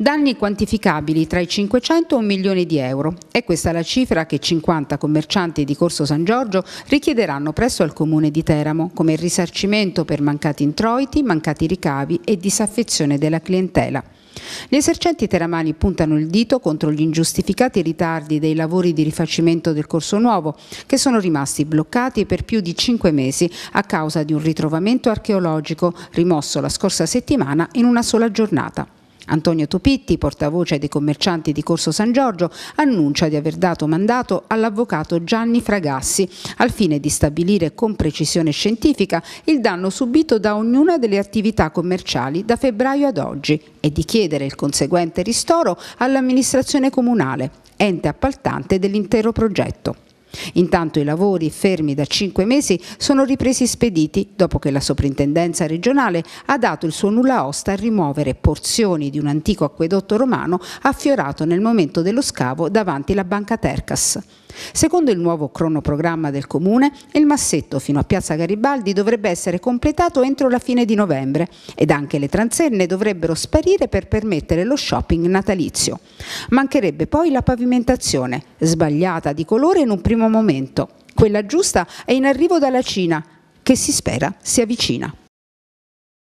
Danni quantificabili tra i 500 e un milione di euro. È questa la cifra che 50 commercianti di Corso San Giorgio richiederanno presso il Comune di Teramo come risarcimento per mancati introiti, mancati ricavi e disaffezione della clientela. Gli esercenti teramani puntano il dito contro gli ingiustificati ritardi dei lavori di rifacimento del Corso Nuovo, che sono rimasti bloccati per più di cinque mesi a causa di un ritrovamento archeologico rimosso la scorsa settimana in una sola giornata. Antonio Topitti, portavoce dei commercianti di Corso San Giorgio, annuncia di aver dato mandato all'avvocato Gianni Fragassi al fine di stabilire con precisione scientifica il danno subito da ognuna delle attività commerciali da febbraio ad oggi e di chiedere il conseguente ristoro all'amministrazione comunale, ente appaltante dell'intero progetto. Intanto i lavori fermi da cinque mesi sono ripresi spediti dopo che la soprintendenza regionale ha dato il suo nulla osta a rimuovere porzioni di un antico acquedotto romano affiorato nel momento dello scavo davanti la banca Tercas. Secondo il nuovo cronoprogramma del Comune, il massetto fino a Piazza Garibaldi dovrebbe essere completato entro la fine di novembre ed anche le transenne dovrebbero sparire per permettere lo shopping natalizio. Mancherebbe poi la pavimentazione, sbagliata di colore in un primo momento. Quella giusta è in arrivo dalla Cina, che si spera si avvicina.